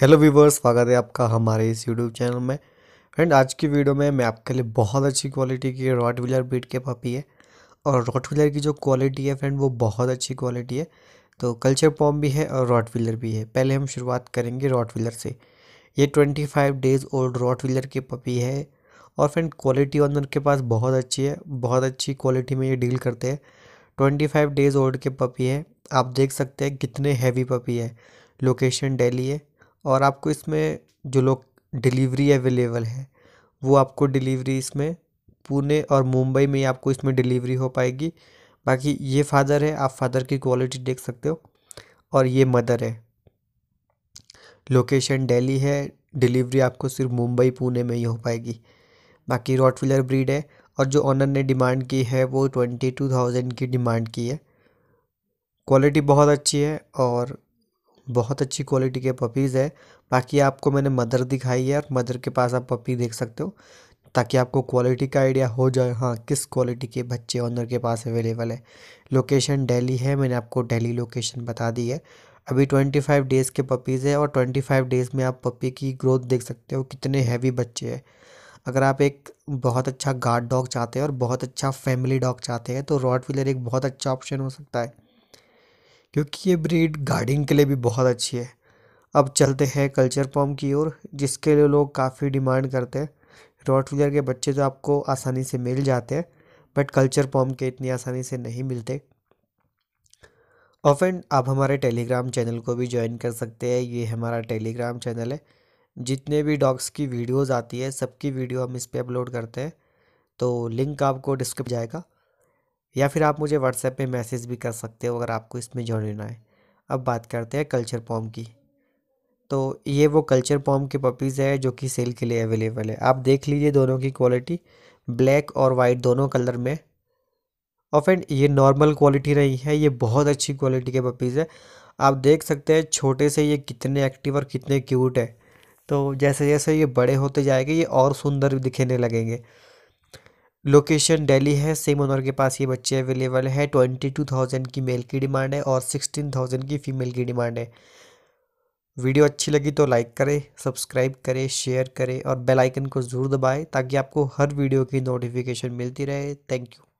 hello viewers स्वागत है आपका हमारे इस यूट्यूब चैनल में फ्रेंड आज की वीडियो में मैं आपके लिए बहुत अच्छी क्वालिटी की रॉट व्हीलर बीट के पपी है और रॉट व्हीलर की जो क्वालिटी है फ्रेंड वो बहुत अच्छी क्वालिटी है तो कल्चर पॉम भी है और रॉट व्हीलर भी है पहले हम शुरुआत करेंगे रॉट व्हीलर से ये twenty five days old rottweiler की पपी है और फ्रेंड क्वालिटी ऑनर के पास बहुत अच्छी है बहुत अच्छी क्वालिटी में ये डील करते हैं ट्वेंटी फाइव डेज़ ओल्ड के पपी है आप देख सकते हैं कितने हैवी पपी है लोकेशन डेली है और आपको इसमें जो लोग डिलीवरी अवेलेबल है वो आपको डिलीवरी इसमें पुणे और मुंबई में आपको इसमें डिलीवरी हो पाएगी बाकी ये फादर है आप फादर की क्वालिटी देख सकते हो और ये मदर है लोकेशन दिल्ली है डिलीवरी आपको सिर्फ मुंबई पुणे में ही हो पाएगी बाकी रॉटविलर ब्रीड है और जो ऑनर ने डिमांड की है वो ट्वेंटी टू थाउजेंड की डिमांड की है क्वालिटी बहुत अच्छी है और बहुत अच्छी क्वालिटी के पपीज़ है बाकी आपको मैंने मदर दिखाई है और मदर के पास आप पपी देख सकते हो ताकि आपको क्वालिटी का आइडिया हो जाए हाँ किस क्वालिटी के बच्चे ऑनर के पास अवेलेबल है लोकेशन दिल्ली है मैंने आपको दिल्ली लोकेशन बता दी है अभी ट्वेंटी फाइव डेज़ के पपीज़ है और ट्वेंटी फाइव डेज़ में आप पपी की ग्रोथ देख सकते हो कितने हैवी बच्चे हैं अगर आप एक बहुत अच्छा गार्ड डॉग चाहते हैं और बहुत अच्छा फैमिली डॉग चाहते हैं तो रॉड व्हीलर एक बहुत अच्छा ऑप्शन हो सकता है क्योंकि ये ब्रीड गार्डिंग के लिए भी बहुत अच्छी है अब चलते हैं कल्चर पॉम की ओर जिसके लिए लोग काफ़ी डिमांड करते हैं रॉटविलर के बच्चे तो आपको आसानी से मिल जाते हैं बट कल्चर पॉम के इतनी आसानी से नहीं मिलते और फ्रेंड आप हमारे टेलीग्राम चैनल को भी ज्वाइन कर सकते हैं ये हमारा टेलीग्राम चैनल है जितने भी डॉग्स की वीडियोज़ आती है सबकी वीडियो हम इस पर अपलोड करते हैं तो लिंक आपको डिस्क्रिप जाएगा या फिर आप मुझे व्हाट्सएप पे मैसेज भी कर सकते हो अगर आपको इसमें जॉइन होना है अब बात करते हैं कल्चर पॉम की तो ये वो कल्चर पॉम के पपीज़ है जो कि सेल के लिए अवेलेबल है आप देख लीजिए दोनों की क्वालिटी ब्लैक और वाइट दोनों कलर में और फ्रेंड ये नॉर्मल क्वालिटी नहीं है ये बहुत अच्छी क्वालिटी के पपीज़ है आप देख सकते हैं छोटे से ये कितने एक्टिव और कितने क्यूट है तो जैसे जैसे ये बड़े होते जाएंगे ये और सुंदर दिखने लगेंगे लोकेशन दिल्ली है सेम ओनर के पास ये बच्चे अवेलेबल है ट्वेंटी टू थाउजेंड की मेल की डिमांड है और सिक्सटीन थाउजेंड की फ़ीमेल की डिमांड है वीडियो अच्छी लगी तो लाइक करें सब्सक्राइब करें शेयर करें और बेल आइकन को ज़रूर दबाएं ताकि आपको हर वीडियो की नोटिफिकेशन मिलती रहे थैंक यू